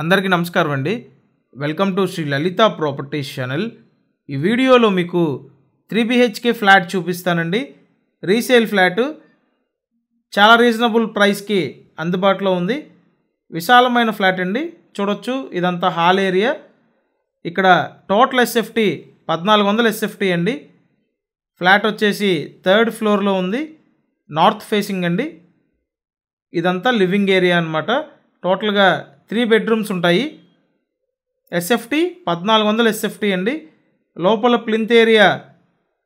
అందరికీ నమస్కారం అండి welcome to Shri Lalitha properties channel ఈ వీడియోలో మీకు త్రీ బిహెచ్కే ఫ్లాట్ చూపిస్తానండి రీసేల్ ఫ్లాట్ చాలా రీజనబుల్ ప్రైస్కి అందుబాటులో ఉంది విశాలమైన ఫ్లాట్ అండి చూడొచ్చు ఇదంతా హాల్ ఏరియా ఇక్కడ టోటల్ ఎస్ఎఫ్టీ పద్నాలుగు వందల ఎస్ఎఫ్టీ అండి ఫ్లాట్ వచ్చేసి థర్డ్ ఫ్లోర్లో ఉంది నార్త్ ఫేసింగ్ అండి ఇదంతా లివింగ్ ఏరియా అనమాట టోటల్గా త్రీ బెడ్రూమ్స్ ఉంటాయి ఎస్ఎఫ్టీ పద్నాలుగు వందల ఎస్ఎఫ్టీ అండి లోపల plinth area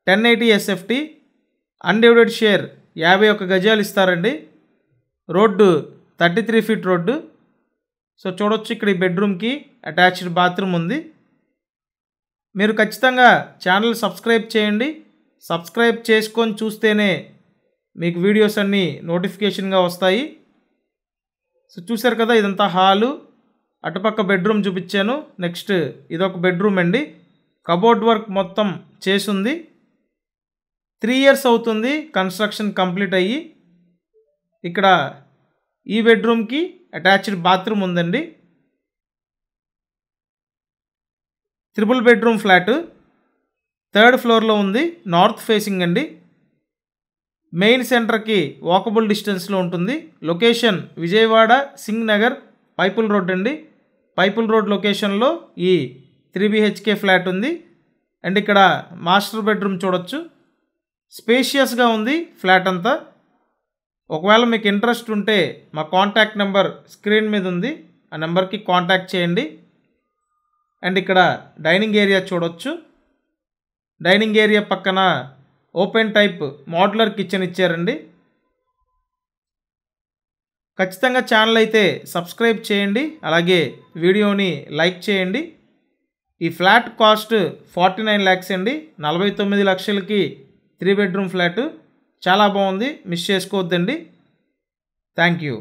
ten eighty SFT undivided share యాభై ఒక్క గజాలు ఇస్తారండి road thirty three feet road so చూడొచ్చు ఇక్కడ ఈ బెడ్రూమ్కి అటాచ్డ్ బాత్రూమ్ ఉంది మీరు ఖచ్చితంగా ఛానల్ సబ్స్క్రైబ్ చేయండి సబ్స్క్రైబ్ చేసుకొని చూస్తేనే మీకు వీడియోస్ అన్నీ నోటిఫికేషన్గా వస్తాయి సో చూశారు కదా ఇదంతా హాలు అటుపక్క బెడ్రూమ్ చూపించాను నెక్స్ట్ ఇదొక బెడ్రూమ్ అండి కబోర్డ్ వర్క్ మొత్తం చేసింది త్రీ ఇయర్స్ అవుతుంది కన్స్ట్రక్షన్ కంప్లీట్ అయ్యి ఇక్కడ ఈ బెడ్రూమ్కి అటాచ్డ్ బాత్రూమ్ ఉందండి త్రిపుల్ బెడ్రూమ్ ఫ్లాట్ థర్డ్ ఫ్లోర్లో ఉంది నార్త్ ఫేసింగ్ అండి మెయిన్ సెంటర్కి వాకబుల్ డిస్టెన్స్లో ఉంటుంది లొకేషన్ విజయవాడ సింగ్ నగర్ పైపుల్ రోడ్ అండి పైపుల్ రోడ్ లొకేషన్లో ఈ త్రీ బిహెచ్కే ఫ్లాట్ ఉంది అండ్ ఇక్కడ మాస్టర్ బెడ్రూమ్ చూడొచ్చు స్పేషియస్గా ఉంది ఫ్లాట్ అంతా ఒకవేళ మీకు ఇంట్రెస్ట్ ఉంటే మా కాంటాక్ట్ నెంబర్ స్క్రీన్ మీద ఉంది ఆ నెంబర్కి కాంటాక్ట్ చేయండి అండ్ ఇక్కడ డైనింగ్ ఏరియా చూడొచ్చు డైనింగ్ ఏరియా పక్కన ఓపెన్ టైప్ మోడ్యులర్ కిచెన్ ఇచ్చారండి ఖచ్చితంగా ఛానల్ అయితే సబ్స్క్రైబ్ చేయండి అలాగే వీడియోని లైక్ చేయండి ఈ flat cost forty nine lakhs అండి నలభై తొమ్మిది లక్షలకి త్రీ బెడ్రూమ్ ఫ్లాట్ చాలా బాగుంది మిస్ చేసుకోవద్దండి థ్యాంక్ యూ